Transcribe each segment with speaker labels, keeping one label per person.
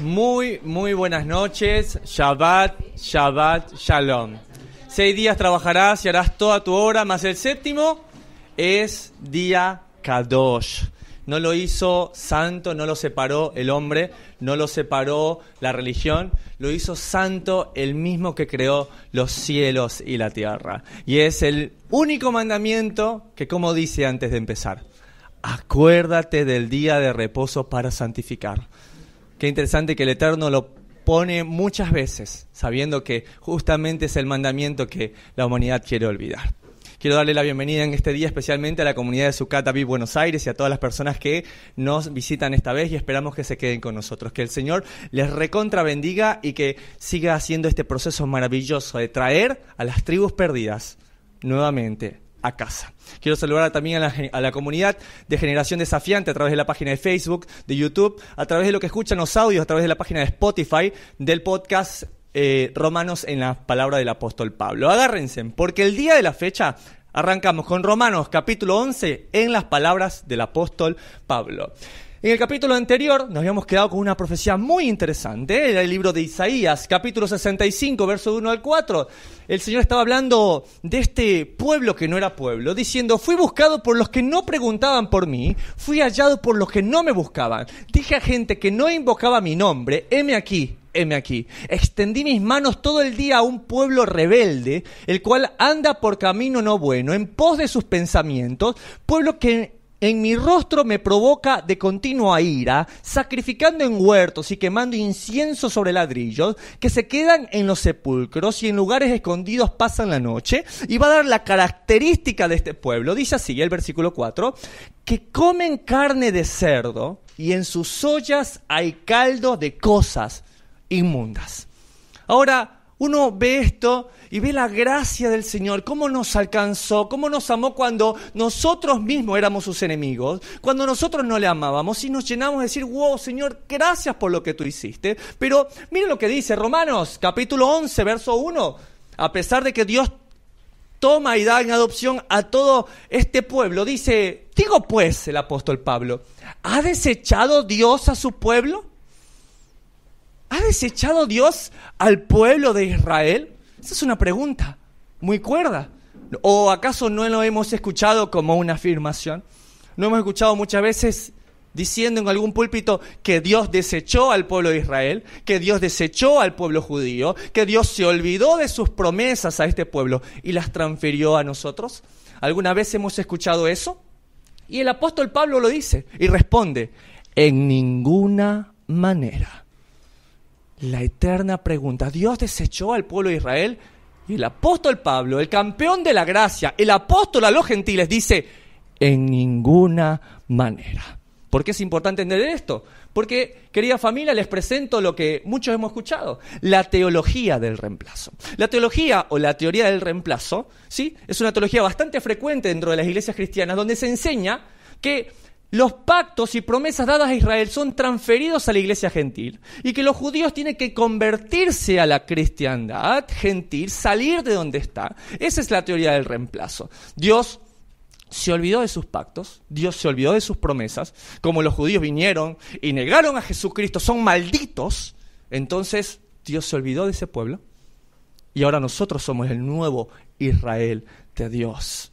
Speaker 1: Muy, muy buenas noches, Shabbat, Shabbat, Shalom. Seis días trabajarás y harás toda tu obra, más el séptimo es día Kadosh. No lo hizo santo, no lo separó el hombre, no lo separó la religión, lo hizo santo el mismo que creó los cielos y la tierra. Y es el único mandamiento que, como dice antes de empezar, acuérdate del día de reposo para santificar. Qué interesante que el Eterno lo pone muchas veces, sabiendo que justamente es el mandamiento que la humanidad quiere olvidar. Quiero darle la bienvenida en este día especialmente a la comunidad de Viv Buenos Aires y a todas las personas que nos visitan esta vez y esperamos que se queden con nosotros. Que el Señor les recontra bendiga y que siga haciendo este proceso maravilloso de traer a las tribus perdidas nuevamente a casa. Quiero saludar también a la, a la, comunidad de Generación Desafiante a través de la página de Facebook, de YouTube, a través de lo que escuchan los audios, a través de la página de Spotify, del podcast eh, romanos en la palabra del apóstol Pablo. Agárrense, porque el día de la fecha arrancamos con Romanos capítulo 11 en las palabras del apóstol Pablo. En el capítulo anterior nos habíamos quedado con una profecía muy interesante, era ¿eh? el libro de Isaías, capítulo 65, verso 1 al 4. El Señor estaba hablando de este pueblo que no era pueblo, diciendo, fui buscado por los que no preguntaban por mí, fui hallado por los que no me buscaban, dije a gente que no invocaba mi nombre, heme aquí, heme aquí. Extendí mis manos todo el día a un pueblo rebelde, el cual anda por camino no bueno, en pos de sus pensamientos, pueblo que en mi rostro me provoca de continua ira, sacrificando en huertos y quemando incienso sobre ladrillos, que se quedan en los sepulcros y en lugares escondidos pasan la noche, y va a dar la característica de este pueblo, dice así el versículo 4, que comen carne de cerdo y en sus ollas hay caldo de cosas inmundas. Ahora, uno ve esto y ve la gracia del Señor, cómo nos alcanzó, cómo nos amó cuando nosotros mismos éramos sus enemigos, cuando nosotros no le amábamos y nos llenamos de decir, wow, Señor, gracias por lo que tú hiciste. Pero miren lo que dice Romanos capítulo 11, verso 1. A pesar de que Dios toma y da en adopción a todo este pueblo, dice, digo pues el apóstol Pablo, ¿ha desechado Dios a su pueblo? ¿Ha desechado Dios al pueblo de Israel? Esa es una pregunta muy cuerda. ¿O acaso no lo hemos escuchado como una afirmación? ¿No hemos escuchado muchas veces diciendo en algún púlpito que Dios desechó al pueblo de Israel, que Dios desechó al pueblo judío, que Dios se olvidó de sus promesas a este pueblo y las transfirió a nosotros? ¿Alguna vez hemos escuchado eso? Y el apóstol Pablo lo dice y responde, en ninguna manera la eterna pregunta. Dios desechó al pueblo de Israel y el apóstol Pablo, el campeón de la gracia, el apóstol a los gentiles, dice, en ninguna manera. ¿Por qué es importante entender esto? Porque, querida familia, les presento lo que muchos hemos escuchado, la teología del reemplazo. La teología o la teoría del reemplazo, ¿sí? Es una teología bastante frecuente dentro de las iglesias cristianas donde se enseña que los pactos y promesas dadas a Israel son transferidos a la iglesia gentil y que los judíos tienen que convertirse a la cristiandad gentil, salir de donde está. Esa es la teoría del reemplazo. Dios se olvidó de sus pactos, Dios se olvidó de sus promesas, como los judíos vinieron y negaron a Jesucristo, son malditos, entonces Dios se olvidó de ese pueblo y ahora nosotros somos el nuevo Israel de Dios.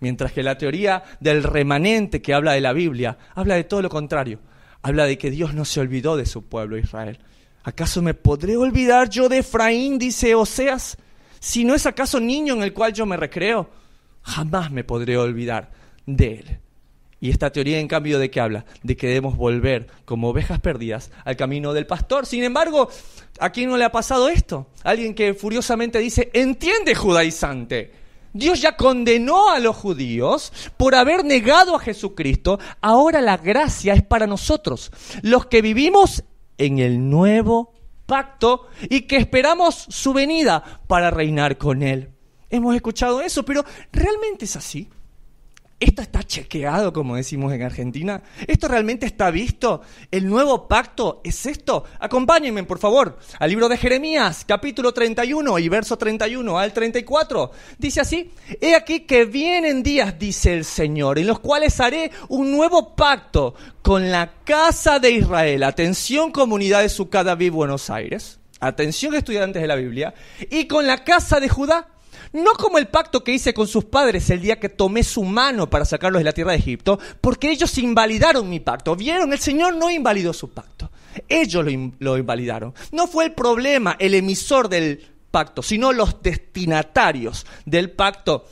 Speaker 1: Mientras que la teoría del remanente que habla de la Biblia habla de todo lo contrario. Habla de que Dios no se olvidó de su pueblo Israel. ¿Acaso me podré olvidar yo de Efraín, dice Oseas? Si no es acaso niño en el cual yo me recreo, jamás me podré olvidar de él. Y esta teoría, en cambio, ¿de qué habla? De que debemos volver como ovejas perdidas al camino del pastor. Sin embargo, ¿a quién no le ha pasado esto? Alguien que furiosamente dice, entiende judaizante Dios ya condenó a los judíos por haber negado a Jesucristo. Ahora la gracia es para nosotros, los que vivimos en el nuevo pacto y que esperamos su venida para reinar con Él. Hemos escuchado eso, pero ¿realmente es así? ¿Esto está chequeado, como decimos en Argentina? ¿Esto realmente está visto? ¿El nuevo pacto es esto? Acompáñenme, por favor, al libro de Jeremías, capítulo 31 y verso 31 al 34. Dice así, He aquí que vienen días, dice el Señor, en los cuales haré un nuevo pacto con la casa de Israel. Atención, comunidad de Sucadaví, Buenos Aires. Atención, estudiantes de la Biblia. Y con la casa de Judá no como el pacto que hice con sus padres el día que tomé su mano para sacarlos de la tierra de Egipto, porque ellos invalidaron mi pacto. Vieron, el Señor no invalidó su pacto. Ellos lo, invalidaron. No fue el problema, el emisor del pacto, sino los destinatarios del pacto.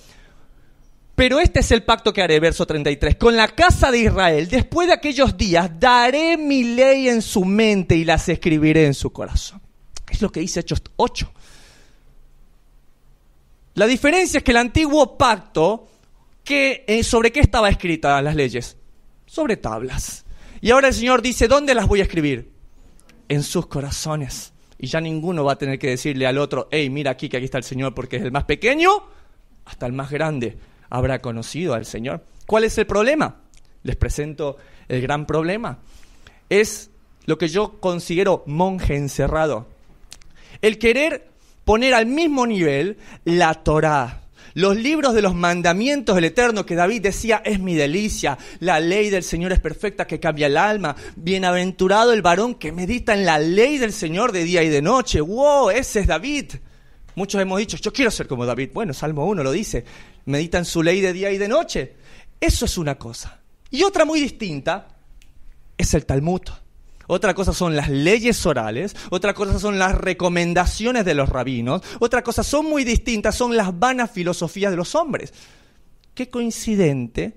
Speaker 1: Pero este es el pacto que haré, verso 33. Con la casa de Israel, después de aquellos días, daré mi ley en su mente y las escribiré en su corazón. Es lo que dice Hechos 8. La diferencia es que el antiguo pacto, que, eh, ¿sobre qué estaba escrita las leyes? Sobre tablas. Y ahora el Señor dice, ¿dónde las voy a escribir? En sus corazones. Y ya ninguno va a tener que decirle al otro, hey, mira aquí que aquí está el Señor, porque es el más pequeño hasta el más grande habrá conocido al Señor. ¿Cuál es el problema? Les presento el gran problema. Es lo que yo considero monje encerrado. El querer poner al mismo nivel la Torá. Los libros de los mandamientos del Eterno que David decía es mi delicia, la ley del Señor es perfecta que cambia el alma, bienaventurado el varón que medita en la ley del Señor de día y de noche, wow, ese es David. Muchos hemos dicho, yo quiero ser como David, bueno, Salmo 1 lo dice, medita en su ley de día y de noche. Eso es una cosa. Y otra muy distinta es el Talmud. Otra cosa son las leyes orales, otra cosa son las recomendaciones de los rabinos, otra cosa son muy distintas, son las vanas filosofías de los hombres. Qué coincidente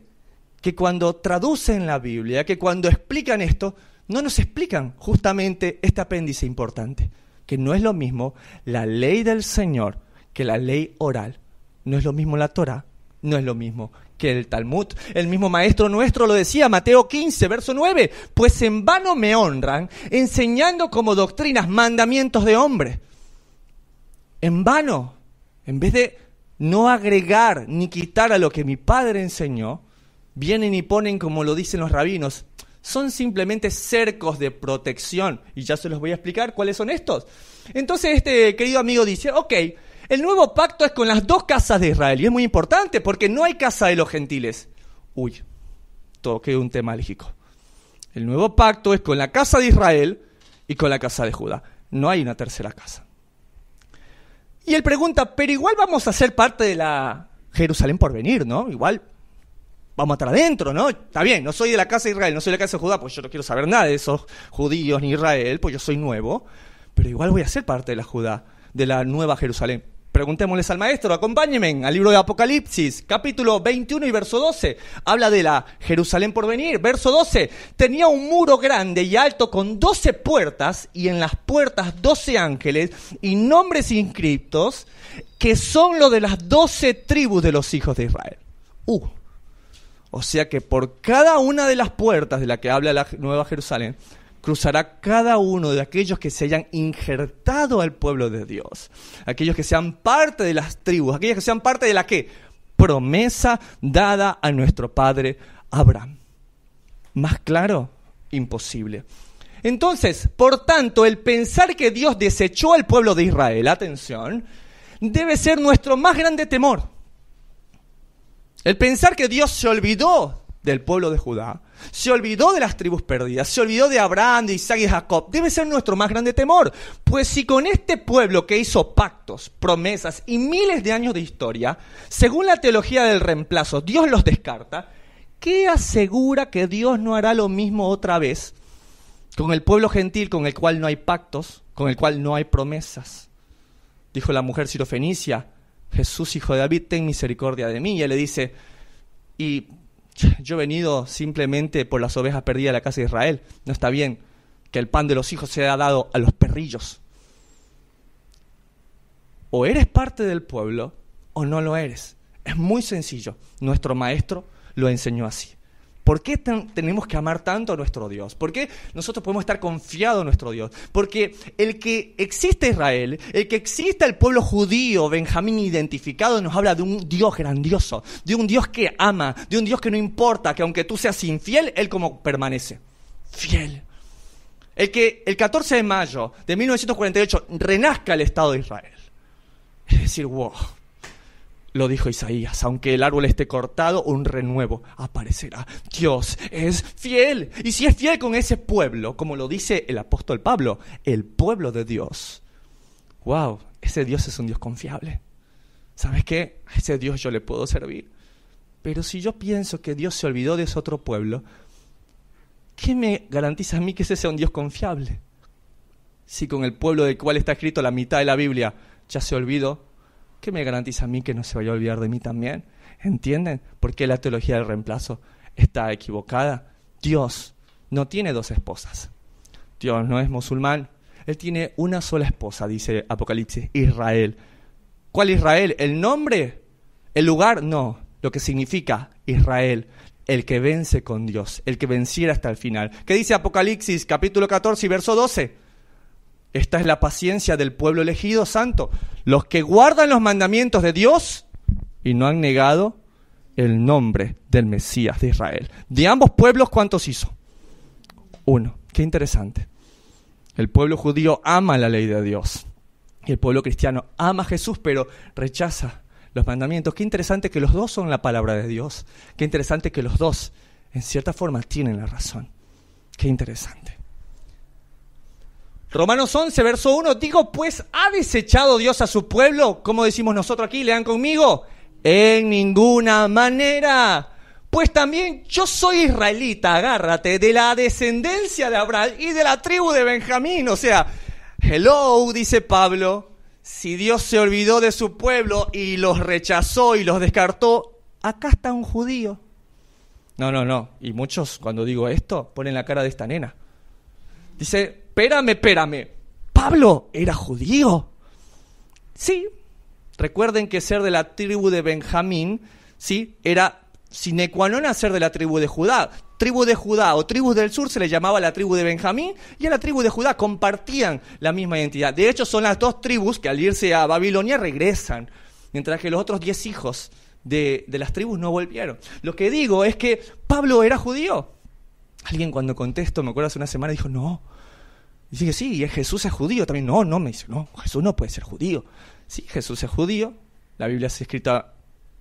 Speaker 1: que cuando traducen la Biblia, que cuando explican esto, no nos explican justamente este apéndice importante, que no es lo mismo la ley del Señor que la ley oral, no es lo mismo la Torah no es lo mismo que el Talmud. El mismo maestro nuestro lo decía, Mateo 15, verso 9, pues en vano me honran enseñando como doctrinas mandamientos de hombre. En vano, en vez de no agregar ni quitar a lo que mi padre enseñó, vienen y ponen como lo dicen los rabinos, son simplemente cercos de protección. Y ya se los voy a explicar cuáles son estos. Entonces este querido amigo dice, ok, el nuevo pacto es con las dos casas de Israel y es muy importante porque no hay casa de los gentiles. Uy, toqué un tema lógico. El nuevo pacto es con la casa de Israel y con la casa de Judá. No hay una tercera casa. Y él pregunta, pero igual vamos a ser parte de la Jerusalén por venir, ¿no? Igual vamos a estar adentro, ¿no? Está bien, no soy de la casa de Israel, no soy de la casa de Judá, pues yo no quiero saber nada de esos judíos ni Israel, pues yo soy nuevo, pero igual voy a ser parte de la Judá, de la nueva Jerusalén. Preguntémosles al maestro, acompáñenme al libro de Apocalipsis, capítulo 21 y verso 12. Habla de la Jerusalén por venir. Verso 12. Tenía un muro grande y alto con 12 puertas y en las puertas 12 ángeles y nombres inscriptos que son los de las doce tribus de los hijos de Israel. Uh. O sea que por cada una de las puertas de la que habla la Nueva Jerusalén, cruzará cada uno de aquellos que se hayan injertado al pueblo de Dios, aquellos que sean parte de las tribus, aquellos que sean parte de la que promesa dada a nuestro padre Abraham. Más claro, imposible. Entonces, por tanto, el pensar que Dios desechó al pueblo de Israel, atención, debe ser nuestro más grande temor. El pensar que Dios se olvidó del pueblo de Judá se olvidó de las tribus perdidas, se olvidó de Abraham, de Isaac y Jacob. Debe ser nuestro más grande temor. Pues si con este pueblo que hizo pactos, promesas y miles de años de historia, según la teología del reemplazo, Dios los descarta, ¿qué asegura que Dios no hará lo mismo otra vez con el pueblo gentil con el cual no hay pactos, con el cual no hay promesas? Dijo la mujer sirofenicia, Jesús, hijo de David, ten misericordia de mí. Y él le dice, y yo he venido simplemente por las ovejas perdidas de la casa de Israel. No está bien que el pan de los hijos sea dado a los perrillos. O eres parte del pueblo o no lo eres. Es muy sencillo. Nuestro maestro lo enseñó así. ¿Por qué tenemos que amar tanto a nuestro Dios? ¿Por qué nosotros podemos estar confiados en nuestro Dios? Porque el que existe Israel, el que existe el pueblo judío, Benjamín identificado, nos habla de un Dios grandioso, de un Dios que ama, de un Dios que no importa, que aunque tú seas infiel, Él como permanece. Fiel. El que el 14 de mayo de 1948 renazca el Estado de Israel. Es decir, wow, lo dijo Isaías, aunque el árbol esté cortado, un renuevo aparecerá. Dios es fiel. Y si es fiel con ese pueblo, como lo dice el apóstol Pablo, el pueblo de Dios. ¡Wow! Ese Dios es un Dios confiable. ¿Sabes qué? A ese Dios yo le puedo servir. Pero si yo pienso que Dios se olvidó de ese otro pueblo, ¿qué me garantiza a mí que ese sea un Dios confiable? Si con el pueblo del cual está escrito la mitad de la Biblia ya se olvidó, ¿qué me garantiza a mí que no se vaya a olvidar de mí también? ¿Entienden? Porque la teología del reemplazo está equivocada. Dios no tiene dos esposas. Dios no es musulmán. Él tiene una sola esposa, dice Apocalipsis, Israel. ¿Cuál Israel? ¿El nombre? ¿El lugar? No, lo que significa Israel, el que vence con Dios, el que venciera hasta el final. ¿Qué dice Apocalipsis capítulo 14, verso 12? Esta es la paciencia del pueblo elegido santo, los que guardan los mandamientos de Dios y no han negado el nombre del Mesías de Israel. De ambos pueblos, ¿cuántos hizo? Uno. Qué interesante. El pueblo judío ama la ley de Dios. Y el pueblo cristiano ama a Jesús, pero rechaza los mandamientos. Qué interesante que los dos son la palabra de Dios. Qué interesante que los dos, en cierta forma, tienen la razón. Qué interesante. Romanos 11, verso 1, digo, pues ha desechado Dios a su pueblo, como decimos nosotros aquí, lean conmigo, en ninguna manera. Pues también yo soy israelita, agárrate, de la descendencia de Abraham y de la tribu de Benjamín. O sea, hello, dice Pablo, si Dios se olvidó de su pueblo y los rechazó y los descartó, acá está un judío. No, no, no. Y muchos cuando digo esto ponen la cara de esta nena. Dice, espérame, espérame. Pablo era judío. Sí. Recuerden que ser de la tribu de Benjamín, sí, era sine qua non ser de la tribu de Judá. Tribu de Judá o tribus del sur se le llamaba la tribu de Benjamín y a la tribu de Judá compartían la misma identidad. De hecho, son las dos tribus que al irse a Babilonia regresan, mientras que los otros diez hijos de, de las tribus no volvieron. Lo que digo es que Pablo era judío. Alguien cuando contesto, me acuerdo hace una semana, dijo, no, y dije, sí, Jesús es judío también. No, no, me dice, no, Jesús no puede ser judío. Sí, Jesús es judío, la Biblia es escrita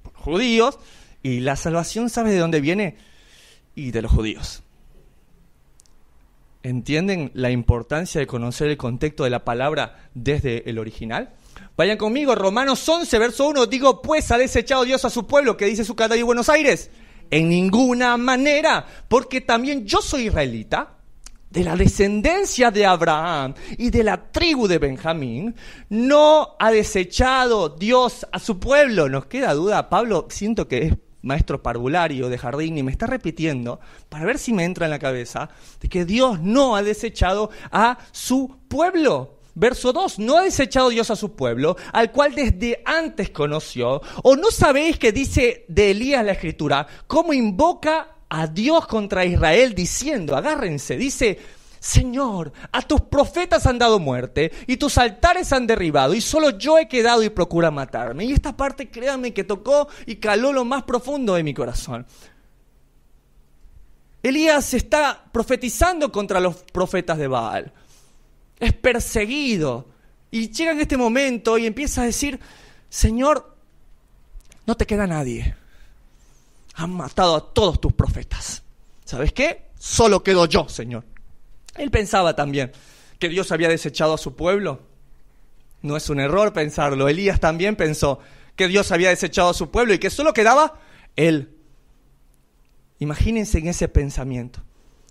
Speaker 1: por judíos, y la salvación, ¿sabes de dónde viene? Y de los judíos. ¿Entienden la importancia de conocer el contexto de la palabra desde el original? Vayan conmigo, Romanos 11, verso 1. Digo, pues ha desechado Dios a su pueblo, que dice su cada y Buenos Aires. En ninguna manera, porque también yo soy israelita de la descendencia de Abraham y de la tribu de Benjamín, no ha desechado Dios a su pueblo. Nos queda duda, Pablo, siento que es maestro parvulario de jardín y me está repitiendo para ver si me entra en la cabeza de que Dios no ha desechado a su pueblo. Verso 2, no ha desechado Dios a su pueblo, al cual desde antes conoció, o no sabéis que dice de Elías la escritura, cómo invoca a Dios contra Israel diciendo, agárrense, dice, Señor, a tus profetas han dado muerte y tus altares han derribado y solo yo he quedado y procura matarme. Y esta parte, créanme, que tocó y caló lo más profundo de mi corazón. Elías está profetizando contra los profetas de Baal. Es perseguido. Y llega en este momento y empieza a decir, Señor, no te queda nadie han matado a todos tus profetas. ¿Sabes qué? Solo quedo yo, Señor. Él pensaba también que Dios había desechado a su pueblo. No es un error pensarlo. Elías también pensó que Dios había desechado a su pueblo y que solo quedaba él. Imagínense en ese pensamiento.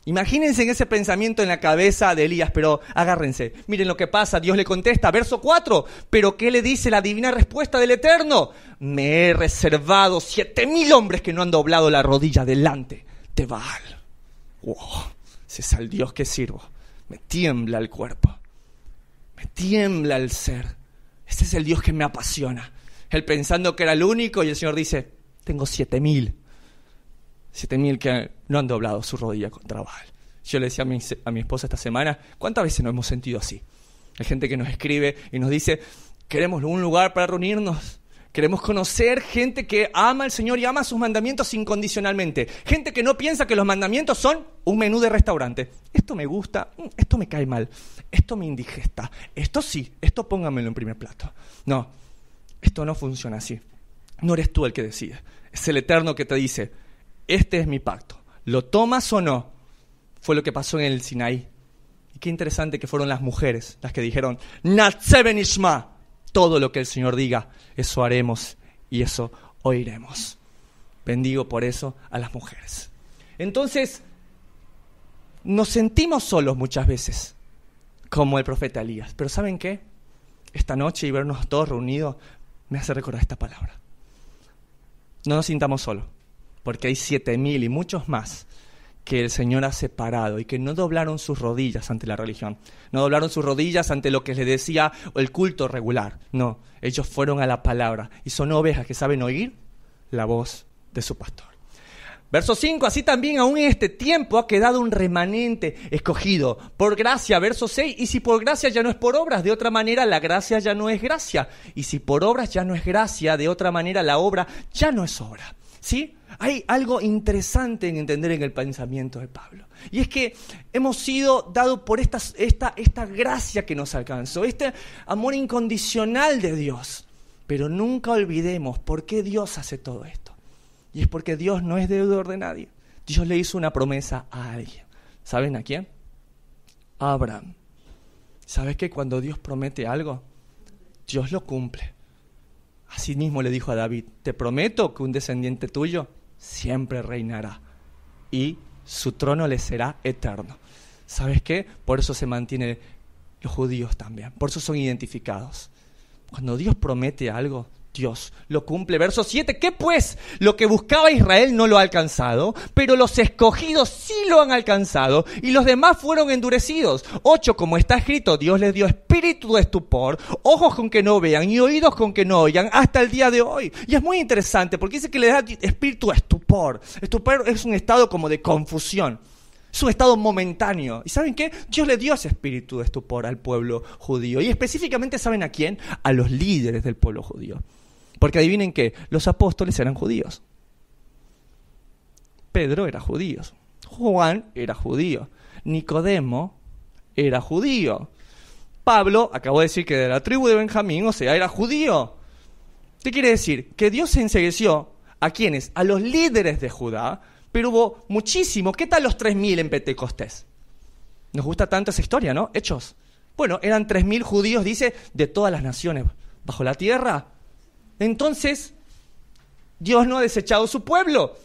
Speaker 1: Imagínense en ese pensamiento en la cabeza de Elías, pero agárrense. Miren lo que pasa, Dios le contesta, verso 4, pero ¿qué le dice la divina respuesta del Eterno? Me he reservado siete mil hombres que no han doblado la rodilla delante de Baal. Wow, ese es el Dios que sirvo. Me tiembla el cuerpo, me tiembla el ser. Ese es el Dios que me apasiona. Él pensando que era el único y el Señor dice, tengo siete mil 7.000 que no han doblado su rodilla con trabajo. Yo le decía a mi, esposa esta semana, ¿cuántas veces nos hemos sentido así? Hay gente que nos escribe y nos dice, queremos un lugar para reunirnos. Queremos conocer gente que ama al Señor y ama sus mandamientos incondicionalmente. Gente que no piensa que los mandamientos son un menú de restaurante. Esto me gusta, mm, esto me cae mal, esto me indigesta. Esto sí, esto póngamelo en primer plato. No, esto no funciona así. No eres tú el que decide. Es el Eterno que te dice, este es mi pacto. ¿Lo tomas o no? Fue lo que pasó en el Sinaí. Y qué interesante que fueron las mujeres las que dijeron, Natseben todo lo que el Señor diga, eso haremos y eso oiremos. Bendigo por eso a las mujeres. Entonces, nos sentimos solos muchas veces, como el profeta Elías. Pero ¿saben qué? Esta noche y vernos todos reunidos me hace recordar esta palabra. No nos sintamos solos porque hay siete mil y muchos más que el Señor ha separado y que no doblaron sus rodillas ante la religión, no doblaron sus rodillas ante lo que les decía el culto regular, no, ellos fueron a la palabra y son ovejas que saben oír la voz de su pastor. Verso 5, así también aún en este tiempo ha quedado un remanente escogido por gracia. Verso 6, y si por gracia ya no es por obras, de otra manera la gracia ya no es gracia. Y si por obras ya no es gracia, de otra manera la obra ya no es obra. ¿Sí? hay algo interesante en entender en el pensamiento de Pablo. Y es que hemos sido dados por esta, esta, esta gracia que nos alcanzó, este amor incondicional de Dios. Pero nunca olvidemos por qué Dios hace todo esto. Y es porque Dios no es deudor de nadie. Dios le hizo una promesa a alguien. ¿Saben a quién? Abraham. ¿Sabes que cuando Dios promete algo, Dios lo cumple? Asimismo mismo le dijo a David, te prometo que un descendiente tuyo siempre reinará y su trono le será eterno. ¿Sabes qué? Por eso se mantienen los judíos también, por eso son identificados. Cuando Dios promete algo, Dios lo cumple. Verso 7, ¿qué pues? Lo que buscaba Israel no lo ha alcanzado, pero los escogidos sí lo han alcanzado y los demás fueron endurecidos. 8, como está escrito, Dios les dio espíritu de estupor, ojos con que no vean y oídos con que no oigan hasta el día de hoy. Y es muy interesante porque dice que le da espíritu de estupor. Estupor es un estado como de confusión. Es un estado momentáneo. ¿Y saben qué? Dios le dio ese espíritu de estupor al pueblo judío. Y específicamente, ¿saben a quién? A los líderes del pueblo judío. Porque adivinen qué, los apóstoles eran judíos. Pedro era judío. Juan era judío. Nicodemo era judío. Pablo acabó de decir que de la tribu de Benjamín, o sea, era judío. ¿Qué quiere decir? Que Dios se ensegueció a quienes? A los líderes de Judá, pero hubo muchísimo. ¿Qué tal los 3.000 en Pentecostés? Nos gusta tanto esa historia, ¿no? Hechos. Bueno, eran 3.000 judíos, dice, de todas las naciones bajo la tierra. Entonces, Dios no ha desechado su pueblo.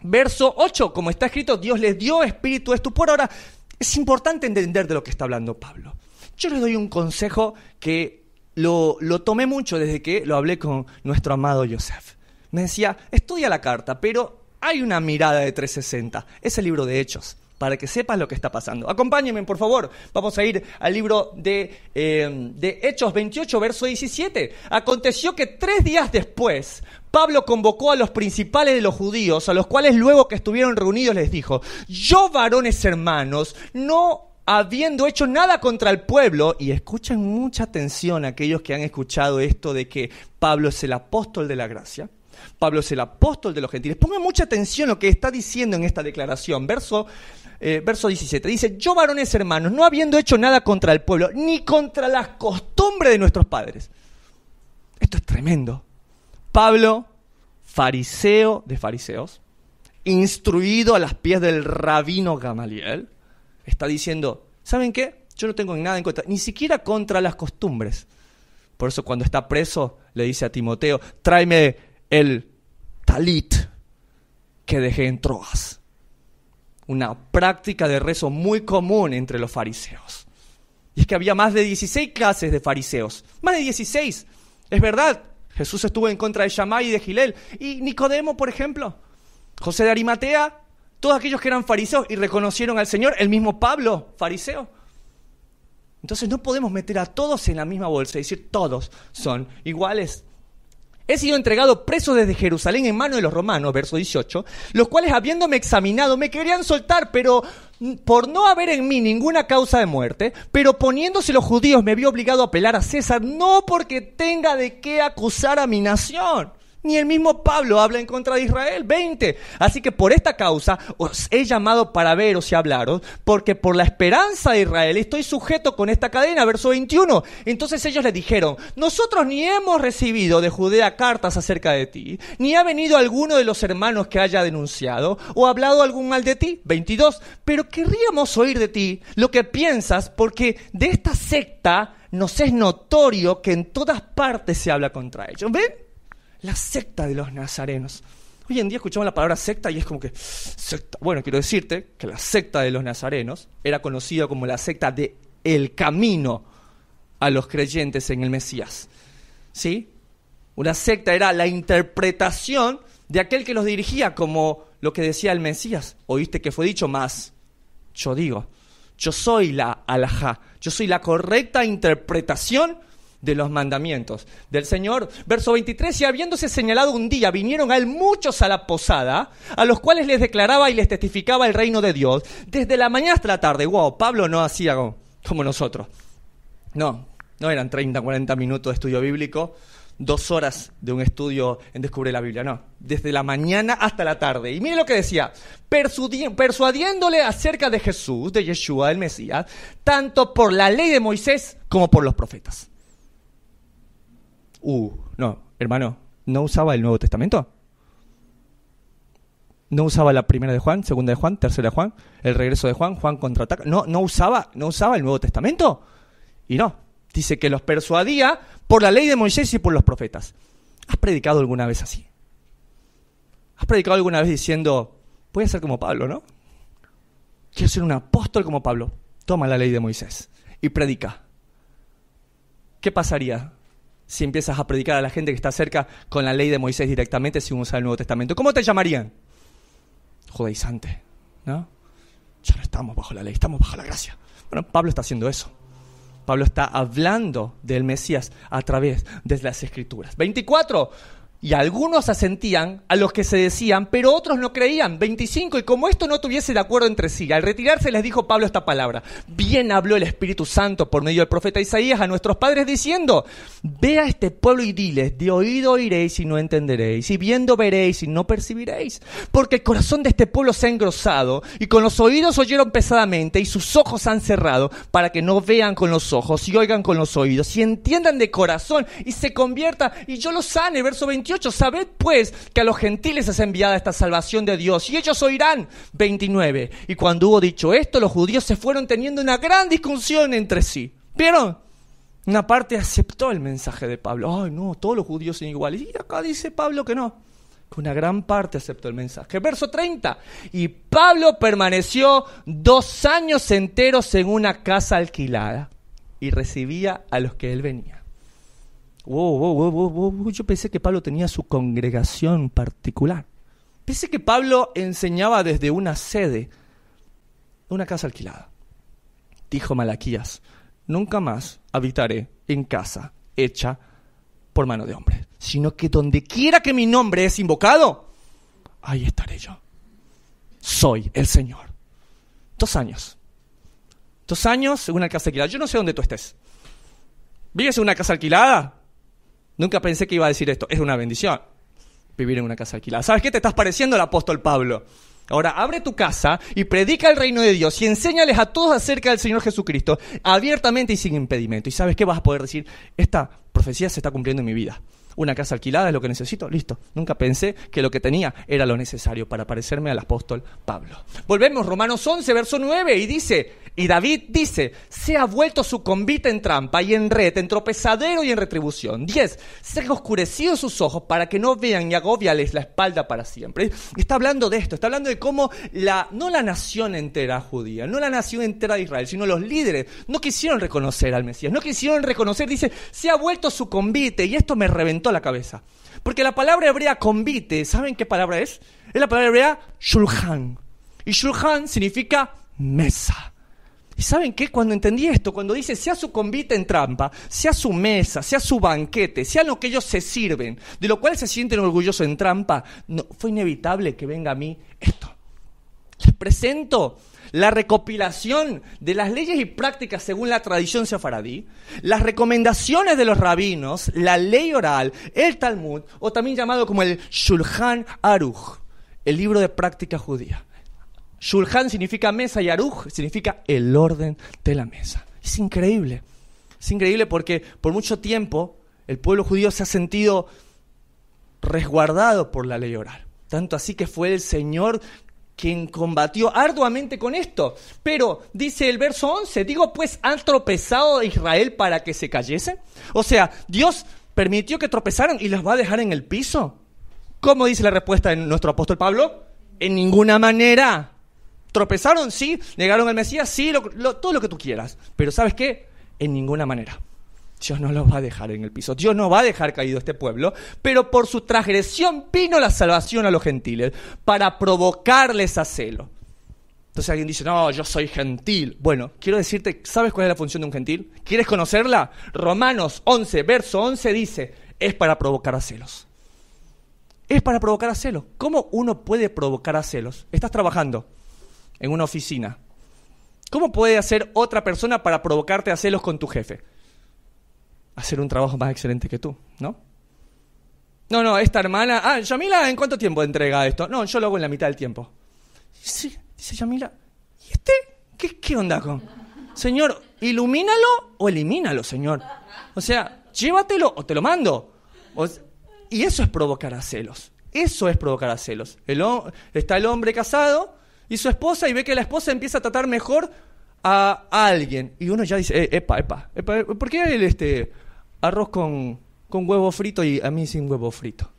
Speaker 1: Verso 8, como está escrito, Dios les dio espíritu de estupor. Ahora, es importante entender de lo que está hablando Pablo. Yo les doy un consejo que lo, lo tomé mucho desde que lo hablé con nuestro amado Joseph. Me decía, estudia la carta, pero hay una mirada de 360. Es el libro de Hechos para que sepas lo que está pasando. Acompáñenme, por favor. Vamos a ir al libro de, em, de Hechos 28, verso 17. Aconteció que tres días después, Pablo convocó a los principales de los judíos, a los cuales luego que estuvieron reunidos les dijo, yo varones hermanos, no habiendo hecho nada contra el pueblo, y escuchen mucha atención aquellos que han escuchado esto de que Pablo es el apóstol de la gracia, Pablo es el apóstol de los gentiles. Pongan mucha atención lo que está diciendo en esta declaración. Verso, eh, verso 17. Dice, yo varones hermanos, no habiendo hecho nada contra el pueblo, ni contra las costumbres de nuestros padres. Esto es tremendo. Pablo, fariseo de fariseos, instruido a las pies del rabino Gamaliel, está diciendo, ¿saben qué? Yo no tengo nada en contra, ni siquiera contra las costumbres. Por eso cuando está preso le dice a Timoteo, tráeme el talit que dejé en Troas. Una práctica de rezo muy común entre los fariseos. Y es que había más de 16 clases de fariseos. Más de 16. Es verdad. Jesús estuvo en contra de Shammai y de Gilel. Y Nicodemo, por ejemplo. José de Arimatea. Todos aquellos que eran fariseos y reconocieron al Señor. El mismo Pablo, fariseo. Entonces no podemos meter a todos en la misma bolsa y decir todos son iguales he sido entregado preso desde Jerusalén en mano de los romanos, verso 18, los cuales habiéndome examinado me querían soltar, pero por no haber en mí ninguna causa de muerte, pero poniéndose los judíos me vi obligado a apelar a César, no porque tenga de qué acusar a mi nación ni el mismo Pablo habla en contra de Israel. 20. Así que por esta causa os he llamado para veros y hablaros, porque por la esperanza de Israel estoy sujeto con esta cadena. Verso 21. Entonces ellos le dijeron, nosotros ni hemos recibido de Judea cartas acerca de ti, ni ha venido alguno de los hermanos que haya denunciado o hablado algún mal de ti. 22. Pero querríamos oír de ti lo que piensas, porque de esta secta nos es notorio que en todas partes se habla contra ellos. ¿Ven? la secta de los nazarenos. Hoy en día escuchamos la palabra secta y es como que, Bueno, quiero decirte que la secta de los nazarenos era conocida como la secta de el camino a los creyentes en el Mesías. ¿Sí? Una secta era la interpretación de aquel que los dirigía, como lo que decía el Mesías. Oíste que fue dicho, más yo digo, yo soy la alajá, yo soy la correcta interpretación de los mandamientos del Señor. Verso 23, y habiéndose señalado un día, vinieron a él muchos a la posada, a los cuales les declaraba y les testificaba el reino de Dios, desde la mañana hasta la tarde. Wow, Pablo no hacía como nosotros. No, no eran 30, 40 minutos de estudio bíblico, dos horas de un estudio en Descubrir la Biblia, no, desde la mañana hasta la tarde. Y mire lo que decía, persuadiéndole acerca de Jesús, de Yeshua, el Mesías, tanto por la ley de Moisés como por los profetas. Uh, no, hermano, ¿no usaba el Nuevo Testamento? ¿No usaba la primera de Juan, segunda de Juan, tercera de Juan, el regreso de Juan, Juan contraataca? ¿No, no, usaba, ¿No usaba el Nuevo Testamento? Y no, dice que los persuadía por la ley de Moisés y por los profetas. ¿Has predicado alguna vez así? ¿Has predicado alguna vez diciendo, voy a ser como Pablo, ¿no? Quiero ser un apóstol como Pablo. Toma la ley de Moisés y predica. ¿Qué pasaría? si empiezas a predicar a la gente que está cerca con la ley de Moisés directamente sin usar el Nuevo Testamento. ¿Cómo te llamarían? judeizante ¿no? Ya no estamos bajo la ley, estamos bajo la gracia. Bueno, Pablo está haciendo eso. Pablo está hablando del Mesías a través de las Escrituras. 24. Y algunos asentían a los que se decían, pero otros no creían. 25. Y como esto no tuviese de acuerdo entre sí, al retirarse les dijo Pablo esta palabra. Bien habló el Espíritu Santo por medio del profeta Isaías a nuestros padres diciendo, ve a este pueblo y diles, de oído oiréis y no entenderéis, y viendo veréis y no percibiréis. Porque el corazón de este pueblo se ha engrosado, y con los oídos oyeron pesadamente, y sus ojos han cerrado, para que no vean con los ojos, y oigan con los oídos, y entiendan de corazón, y se convierta, y yo los sane. Verso sabed pues que a los gentiles es enviada esta salvación de Dios y ellos oirán. 29, y cuando hubo dicho esto, los judíos se fueron teniendo una gran discusión entre sí. ¿Vieron? Una parte aceptó el mensaje de Pablo. Ay, no, todos los judíos son iguales. Y acá dice Pablo que no. Que una gran parte aceptó el mensaje. Verso 30. Y Pablo permaneció dos años enteros en una casa alquilada y recibía a los que él venía. Yo pensé que Pablo tenía su congregación particular. Pensé que Pablo enseñaba desde una sede, una casa alquilada. Dijo Malaquías, nunca más habitaré en casa hecha por mano de hombre, sino que donde quiera que mi nombre es invocado, ahí estaré yo. Soy el Señor. Dos años. Dos años en una casa alquilada. Yo no sé dónde tú estés. ¿Vives en una casa alquilada? Nunca pensé que iba a decir esto. Es una bendición vivir en una casa alquilada. ¿Sabes qué te estás pareciendo al apóstol Pablo? Ahora, abre tu casa y predica el reino de Dios y enséñales a todos acerca del Señor Jesucristo abiertamente y sin impedimento. Y sabes qué vas a poder decir, esta profecía se está cumpliendo en mi vida una casa alquilada es lo que necesito, listo. Nunca pensé que lo que tenía era lo necesario para parecerme al apóstol Pablo. Volvemos, Romanos 11, verso 9, y dice, y David dice, se ha vuelto su convite en trampa y en red, en tropezadero y en retribución. 10, se han oscurecido sus ojos para que no vean y agobiales la espalda para siempre. está hablando de esto, está hablando de cómo la, no la nación entera judía, no la nación entera de Israel, sino los líderes no quisieron reconocer al Mesías, no quisieron reconocer, dice, se ha vuelto su convite y esto me reventó la cabeza. Porque la palabra hebrea convite, ¿saben qué palabra es? Es la palabra hebrea shulhan. Y shulhan significa mesa. ¿Y saben qué? Cuando entendí esto, cuando dice, sea su convite en trampa, sea su mesa, sea su banquete, sea lo que ellos se sirven, de lo cual se sienten orgullosos en trampa, no, fue inevitable que venga a mí esto. Les presento la recopilación de las leyes y prácticas según la tradición sefaradí, las recomendaciones de los rabinos, la ley oral, el Talmud, o también llamado como el Shulchan Aruch, el libro de práctica judía. Shulchan significa mesa y Aruch significa el orden de la mesa. Es increíble. Es increíble porque por mucho tiempo el pueblo judío se ha sentido resguardado por la ley oral. Tanto así que fue el Señor quien combatió arduamente con esto. Pero dice el verso 11, digo, pues han tropezado a Israel para que se cayese. O sea, Dios permitió que tropezaran y los va a dejar en el piso. ¿Cómo dice la respuesta de nuestro apóstol Pablo? En ninguna manera. Tropezaron, sí, negaron al Mesías, sí, todo lo que tú quieras. Pero ¿sabes qué? En ninguna manera. Dios no los va a dejar en el piso. Dios no va a dejar caído este pueblo, pero por su transgresión vino la salvación a los gentiles para provocarles a celos. Entonces alguien dice, no, yo soy gentil. Bueno, quiero decirte, ¿sabes cuál es la función de un gentil? ¿Quieres conocerla? Romanos 11, verso 11 dice, es para provocar a celos. Es para provocar a celos. ¿Cómo uno puede provocar a celos? Estás trabajando en una oficina. ¿Cómo puede hacer otra persona para provocarte a celos con tu jefe? hacer un trabajo más excelente que tú, ¿no? No, no, esta hermana. Ah, Yamila, ¿en cuánto tiempo entrega esto? No, yo lo hago en la mitad del tiempo. Sí, dice Yamila, ¿y este? ¿Qué, qué onda con? Señor, ilumínalo o elimínalo, señor. O sea, llévatelo o te lo mando. y eso es provocar a celos. Eso es provocar a celos. está el hombre casado y su esposa y ve que la esposa empieza a tratar mejor a alguien. Y uno ya dice, eh, epa, epa, epa, ¿por qué el este arroz con, huevo frito y a mí sin huevo frito.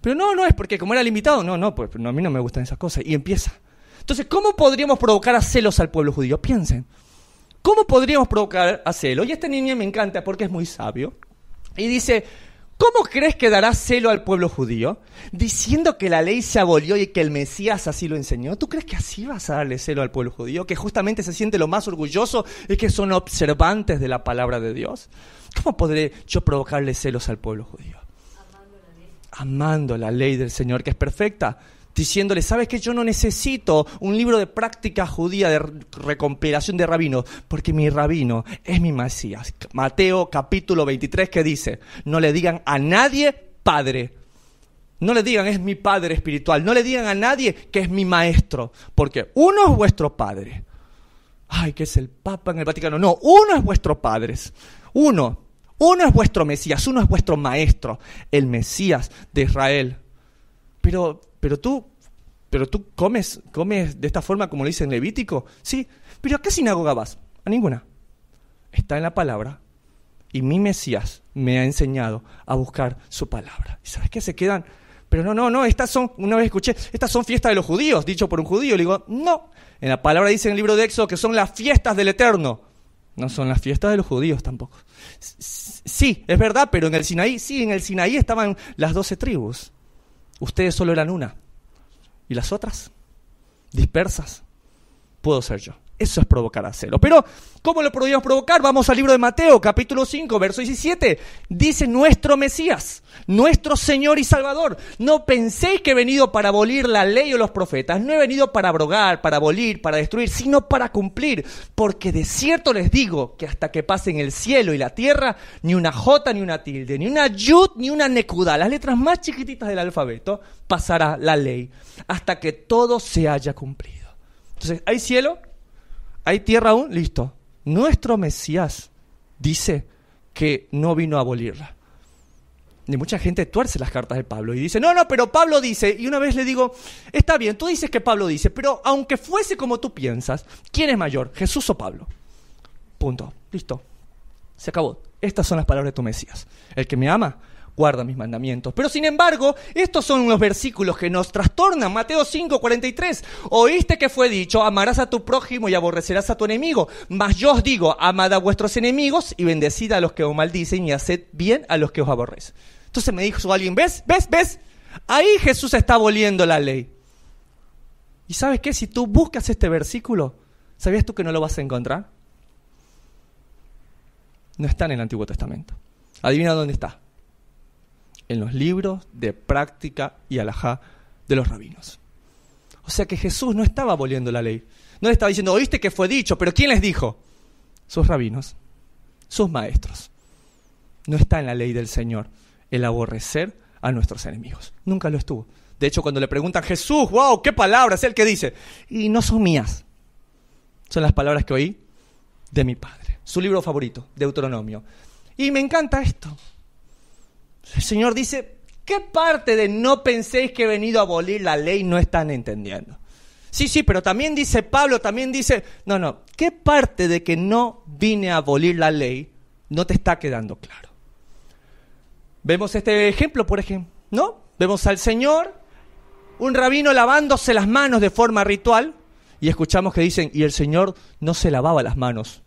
Speaker 1: Pero no, no es porque como era limitado, no, no, pues a mí no me gustan esas cosas. Y empieza. Entonces, ¿cómo podríamos provocar a celos al pueblo judío? Piensen. ¿Cómo podríamos provocar a celo? Y este niño me encanta porque es muy sabio. Y dice, ¿cómo crees que dará celo al pueblo judío? Diciendo que la ley se abolió y que el Mesías así lo enseñó. ¿Tú crees que así vas a darle celo al pueblo judío? Que justamente se siente lo más orgulloso es que son observantes de la palabra de Dios. ¿Cómo podré yo provocarle celos al pueblo judío? Amando la ley, del Señor, que es perfecta diciéndole, ¿sabes qué? Yo no necesito un libro de práctica judía de recompilación de rabinos, porque mi rabino es mi Mesías. Mateo capítulo 23 que dice, no le digan a nadie padre. No le digan es mi padre espiritual, no le digan a nadie que es mi maestro, porque uno es vuestro padre. Ay, que es el Papa en el Vaticano. No, uno es vuestro padre. Uno, uno es vuestro Mesías, uno es vuestro maestro, el Mesías de Israel. Pero, pero tú, pero tú comes, comes de esta forma como dice en Levítico, sí. Pero ¿a qué sinagoga vas? A ninguna. Está en la palabra y mi Mesías me ha enseñado a buscar su palabra. ¿Y sabes qué? Se quedan. Pero no, no, no, estas son, una vez escuché, estas son fiestas de los judíos, dicho por un judío. Le digo, no, en la palabra dice en el libro de Éxodo que son las fiestas del Eterno. No son las fiestas de los judíos tampoco. Sí, es verdad, pero en el Sinaí, sí, en el Sinaí estaban las doce tribus. Ustedes solo eran una. ¿Y las otras? Dispersas. Puedo ser yo. Eso es provocar a celo. Pero, ¿cómo lo podríamos provocar? Vamos al libro de Mateo, capítulo 5, verso 17. Dice nuestro Mesías, nuestro Señor y Salvador. No penséis que he venido para abolir la ley o los profetas. No he venido para abrogar, para abolir, para destruir, sino para cumplir. Porque de cierto les digo que hasta que pasen el cielo y la tierra, ni una jota, ni una tilde, ni una yud, ni una necuda, las letras más chiquititas del alfabeto, pasará la ley hasta que todo se haya cumplido. Entonces, hay cielo, ¿Hay tierra aún? Listo. Nuestro Mesías dice que no vino a abolirla. Y mucha gente tuerce las cartas de Pablo y dice, no, no, pero Pablo dice, y una vez le digo, está bien, tú dices que Pablo dice, pero aunque fuese como tú piensas, ¿quién es mayor, Jesús o Pablo? Punto, listo, se acabó. Estas son las palabras de tu Mesías. El que me ama, guarda mis mandamientos. Pero sin embargo, estos son los versículos que nos trastornan. Mateo 5, 43. Oíste que fue dicho, amarás a tu prójimo y aborrecerás a tu enemigo. Mas yo os digo, amad a vuestros enemigos y bendecid a los que os maldicen y haced bien a los que os aborrecen. Entonces me dijo alguien, ¿ves? ¿Ves? ¿Ves? Ahí Jesús está aboliendo la ley. ¿Y sabes qué? Si tú buscas este versículo, ¿sabías tú que no lo vas a encontrar? No está en el Antiguo Testamento. Adivina dónde está en los libros de práctica y alajá de los rabinos. O sea que Jesús no estaba aboliendo la ley. No le estaba diciendo, oíste que fue dicho, pero ¿quién les dijo? Sus rabinos, sus maestros. No está en la ley del Señor el aborrecer a nuestros enemigos. Nunca lo estuvo. De hecho, cuando le preguntan, Jesús, wow, qué palabras, el que dice. Y no son mías. Son las palabras que oí de mi padre. Su libro favorito, Deuteronomio. Y me encanta esto, el Señor dice, ¿qué parte de no penséis que he venido a abolir la ley no están entendiendo? Sí, sí, pero también dice Pablo, también dice, no, no, ¿qué parte de que no vine a abolir la ley no te está quedando claro? Vemos este ejemplo, por ejemplo, ¿no? Vemos al Señor, un rabino lavándose las manos de forma ritual, y escuchamos que dicen, y el Señor no se lavaba las manos,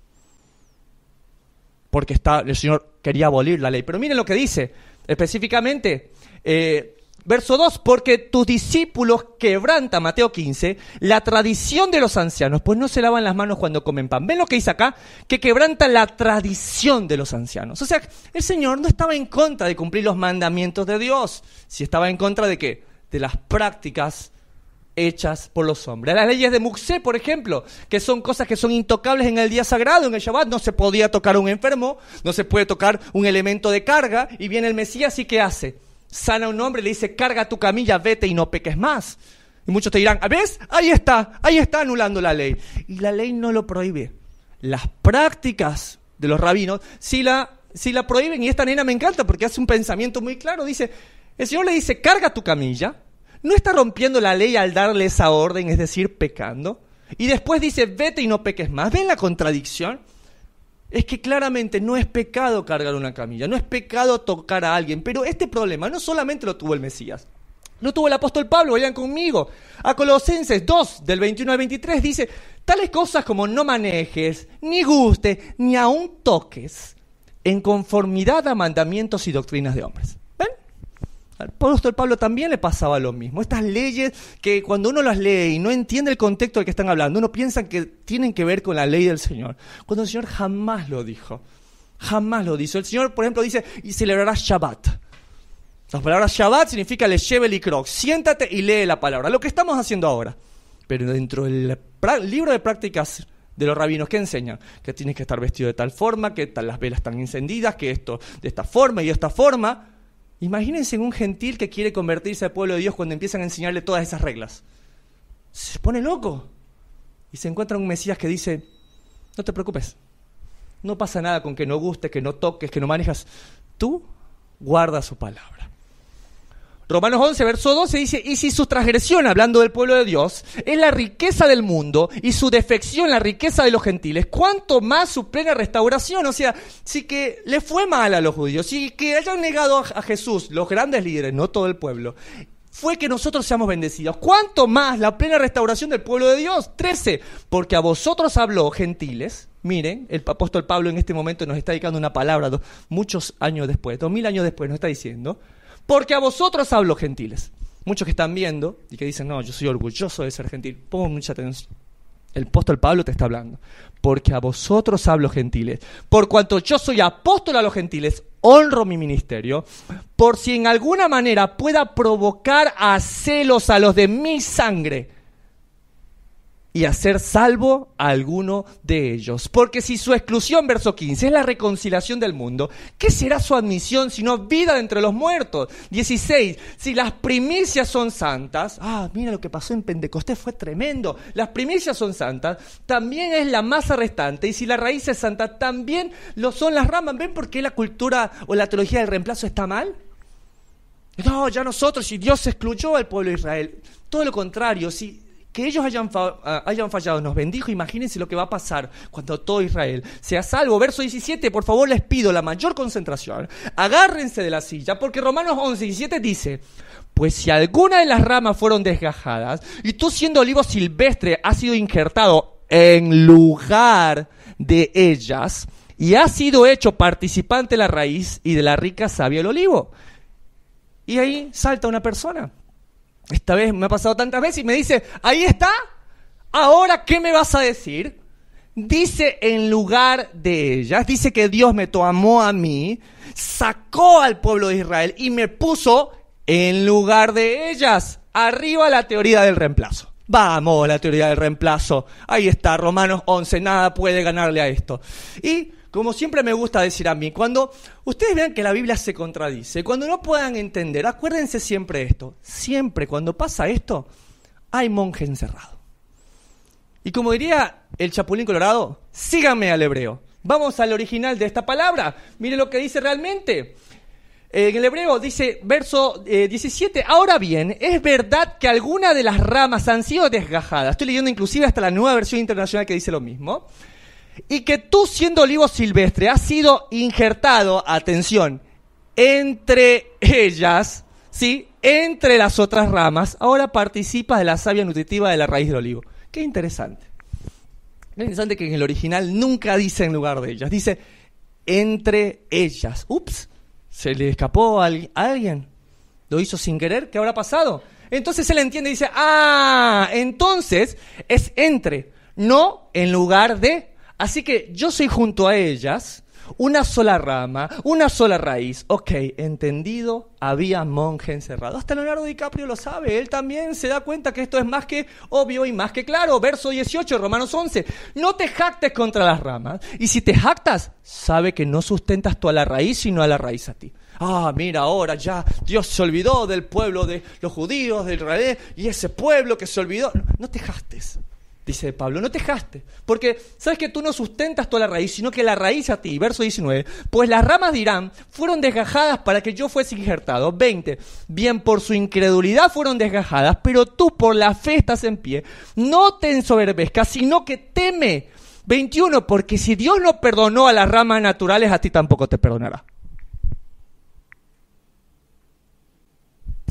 Speaker 1: porque está, el Señor quería abolir la ley. Pero miren lo que dice, específicamente, eh, verso 2, porque tus discípulos quebrantan, Mateo 15, la tradición de los ancianos, pues no se lavan las manos cuando comen pan. ¿Ven lo que dice acá? Que quebranta la tradición de los ancianos. O sea, el Señor no estaba en contra de cumplir los mandamientos de Dios, si estaba en contra de qué? De las prácticas hechas por los hombres. Las leyes de Muxé, por ejemplo, que son cosas que son intocables en el día sagrado, en el Shabbat, no se podía tocar un enfermo, no se puede tocar un elemento de carga, y viene el Mesías y ¿qué hace? Sana a un hombre, le dice, carga tu camilla, vete y no peques más. Y muchos te dirán, ah, ¿ves? Ahí está, ahí está anulando la ley. Y la ley no lo prohíbe. Las prácticas de los rabinos si la, sí la prohíben, y esta nena me encanta porque hace un pensamiento muy claro, dice, el Señor le dice, carga tu camilla, ¿no está rompiendo la ley al darle esa orden, es decir, pecando? Y después dice, vete y no peques más. ¿Ven la contradicción? Es que claramente no es pecado cargar una camilla, no es pecado tocar a alguien, pero este problema no solamente lo tuvo el Mesías, Lo tuvo el apóstol Pablo, vayan conmigo. A Colosenses 2, del 21 al 23, dice, tales cosas como no manejes, ni guste, ni aún toques, en conformidad a mandamientos y doctrinas de hombres. Al apóstol Pablo también le pasaba lo mismo. Estas leyes que cuando uno las lee y no entiende el contexto del que están hablando, uno piensa que tienen que ver con la ley del Señor, cuando el Señor jamás lo dijo. Jamás lo dijo. El Señor, por ejemplo, dice, y celebrarás Shabbat. La palabra Shabbat significa le lleve el Siéntate y lee la palabra. Lo que estamos haciendo ahora. Pero dentro del libro de prácticas de los rabinos que enseñan que tienes que estar vestido de tal forma, que tal, las velas están encendidas, que esto de esta forma y de esta forma, Imagínense un gentil que quiere convertirse al pueblo de Dios cuando empiezan a enseñarle todas esas reglas. Se pone loco. Y se encuentra un Mesías que dice, no te preocupes, no pasa nada con que no guste, que no toques, que no manejas. Tú guardas su palabra. Romanos 11, verso 12 dice, y si su transgresión, hablando del pueblo de Dios, es la riqueza del mundo y su defección la riqueza de los gentiles, ¿cuánto más su plena restauración? O sea, si que le fue mal a los judíos, si que hayan negado a Jesús, los grandes líderes, no todo el pueblo, fue que nosotros seamos bendecidos. ¿Cuánto más la plena restauración del pueblo de Dios? 13, porque a vosotros habló gentiles. Miren, el apóstol Pablo en este momento nos está dedicando una palabra muchos años después, dos mil años después nos está diciendo, porque a vosotros hablo gentiles. Muchos que están viendo y que dicen, no, yo soy orgulloso de ser gentil, Pongo mucha atención. El apóstol Pablo te está hablando, porque a vosotros hablo gentiles, por cuanto yo soy apóstol a los gentiles, honro mi ministerio, por si en alguna manera pueda provocar a celos a los de mi sangre y hacer salvo a alguno de ellos. Porque si su exclusión, verso 15, es la reconciliación del mundo, ¿qué será su admisión sino vida entre los muertos? 16, si las primicias son santas, ah, mira lo que pasó en Pentecostés, fue tremendo, las primicias son santas, también es la masa restante, y si la raíz es santa, también lo son las ramas. ¿Ven por qué la cultura o la teología del reemplazo está mal? No, ya nosotros, si Dios excluyó al pueblo de Israel, todo lo contrario, si que ellos ah, hayan, fallado, nos bendijo, imagínense lo que va a pasar cuando todo Israel sea salvo. Verso 17, por favor les pido la mayor concentración, agárrense de la silla, porque Romanos 11, 17 dice, pues si alguna de las ramas fueron desgajadas, y tú siendo olivo silvestre has sido injertado en lugar de ellas, y has sido hecho participante de la raíz y de la rica savia del olivo. Y ahí salta una persona esta vez me ha pasado tantas veces y me dice, ahí está, ahora ¿qué me vas a decir? Dice en lugar de ellas, dice que Dios me tomó a mí, sacó al pueblo de Israel y me puso en lugar de ellas. Arriba la teoría del reemplazo. Vamos, la teoría del reemplazo. Ahí está, Romanos 11, nada puede ganarle a esto. Y como siempre me gusta decir a mí, cuando ustedes vean que la Biblia se contradice, cuando no puedan entender, acuérdense siempre esto, siempre cuando pasa esto, hay monje encerrado. Y como diría el Chapulín Colorado, síganme al hebreo. Vamos al original de esta palabra. Mire lo que dice realmente. Eh, en el hebreo dice, verso 17, eh, ahora bien, es verdad que algunas de las ramas han sido desgajadas. Estoy leyendo inclusive hasta la nueva versión internacional que dice lo mismo y que tú siendo olivo silvestre has sido injertado, atención, entre ellas, ¿sí? Entre las otras ramas, ahora participas de la savia nutritiva de la raíz de olivo. Qué interesante. Qué interesante que en el original nunca dice en lugar de ellas, dice entre ellas. Ups, se le escapó a alguien. Lo hizo sin querer, ¿qué habrá pasado? Entonces él entiende y dice, ah, entonces es entre, no en lugar de Así que yo soy junto a ellas, una sola rama, una sola raíz. Ok, entendido, había monje encerrado. Hasta Leonardo DiCaprio lo sabe, él también se da cuenta que esto es más que obvio y más que claro. Verso 18, Romanos 11. No te jactes contra las ramas. Y si te jactas, sabe que no sustentas tú a la raíz, sino a la raíz a ti. Ah, mira, ahora ya Dios se olvidó del pueblo de los judíos, de Israel, y ese pueblo que se olvidó. No, no te jactes dice Pablo, no te dejaste porque sabes que tú no sustentas toda la raíz, sino que la raíz a ti, verso 19, pues las ramas dirán, fueron desgajadas para que yo fuese injertado. 20, bien por su incredulidad fueron desgajadas, pero tú por la fe estás en pie, no te ensoberbezcas, sino que teme. 21, porque si Dios no perdonó a las ramas naturales, a ti tampoco te perdonará.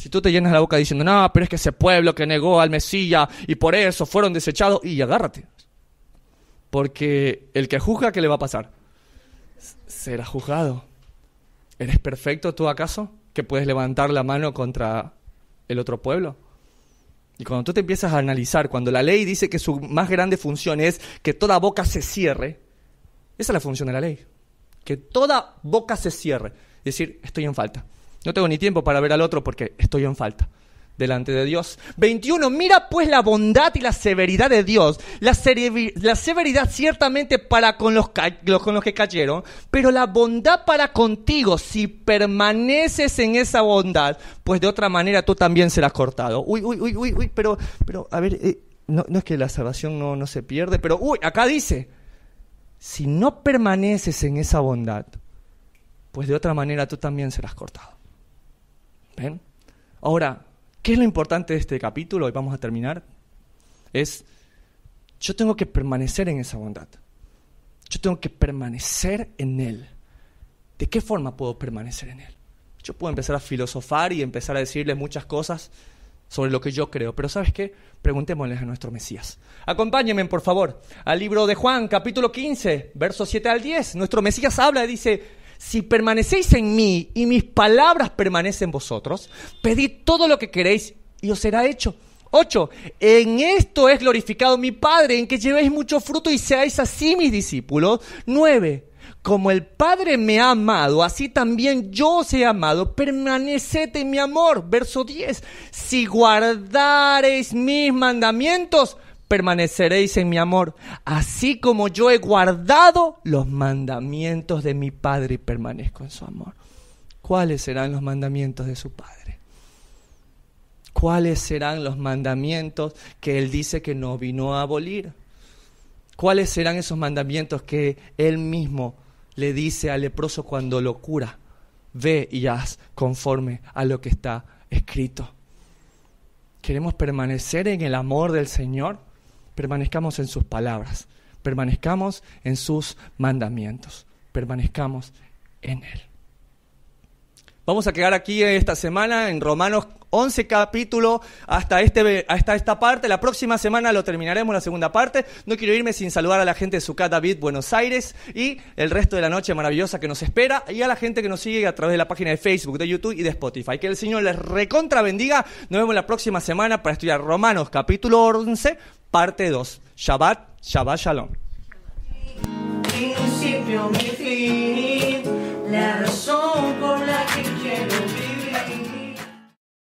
Speaker 1: Si tú te llenas la boca diciendo, no, pero es que ese pueblo que negó al Mesías y por eso fueron desechados, y agárrate. Porque el que juzga, ¿qué le va a pasar? Será juzgado. ¿Eres perfecto tú acaso? Que puedes levantar la mano contra el otro pueblo. Y cuando tú te empiezas a analizar, cuando la ley dice que su más grande función es que toda boca se cierre, esa es la función de la ley. Que toda boca se cierre. Es decir, estoy en falta. No tengo ni tiempo para ver al otro porque estoy en falta delante de Dios. 21. Mira pues la bondad y la severidad de Dios. La, severidad ciertamente para con los, que cayeron, pero la bondad para contigo si permaneces en esa bondad, pues de otra manera tú también serás cortado. Uy, uy, uy, uy, uy, pero, pero a ver, eh, no, es que la salvación no, se pierde, pero uy, acá dice, si no permaneces en esa bondad, pues de otra manera tú también serás cortado. ¿Ven? Ahora, ¿qué es lo importante de este capítulo? Y vamos a terminar. Es, yo tengo que permanecer en esa bondad. Yo tengo que permanecer en Él. ¿De qué forma puedo permanecer en Él? Yo puedo empezar a filosofar y empezar a decirle muchas cosas sobre lo que yo creo, pero ¿sabes qué? Preguntémosles a nuestro Mesías. Acompáñenme, por favor, al libro de Juan, capítulo 15, versos 7 al 10. Nuestro Mesías habla y dice, si permanecéis en mí y mis palabras permanecen en vosotros, pedid todo lo que queréis y os será hecho. 8. En esto es glorificado mi Padre, en que llevéis mucho fruto y seáis así mis discípulos. 9. Como el Padre me ha amado, así también yo os he amado. Permaneced en mi amor. Verso 10. Si guardareis mis mandamientos, permaneceréis en mi amor, así como yo he guardado los mandamientos de mi Padre y permanezco en su amor. ¿Cuáles serán los mandamientos de su Padre? ¿Cuáles serán los mandamientos que Él dice que no vino a abolir? ¿Cuáles serán esos mandamientos que Él mismo le dice al leproso cuando lo cura? Ve y haz conforme a lo que está escrito. ¿Queremos permanecer en el amor del Señor? permanezcamos en sus palabras, permanezcamos en sus mandamientos, permanezcamos en Él. Vamos a quedar aquí esta semana en Romanos 11 capítulo hasta, este, hasta esta parte. La próxima semana lo terminaremos, la segunda parte. No quiero irme sin saludar a la gente de Sucat David, Buenos Aires y el resto de la noche maravillosa que nos espera y a la gente que nos sigue a través de la página de Facebook, de YouTube y de Spotify. Que el Señor les recontra bendiga. Nos vemos la próxima semana para estudiar Romanos capítulo 11, parte 2. Shabbat, Shabbat Shalom. la razón por la que quiero vivir.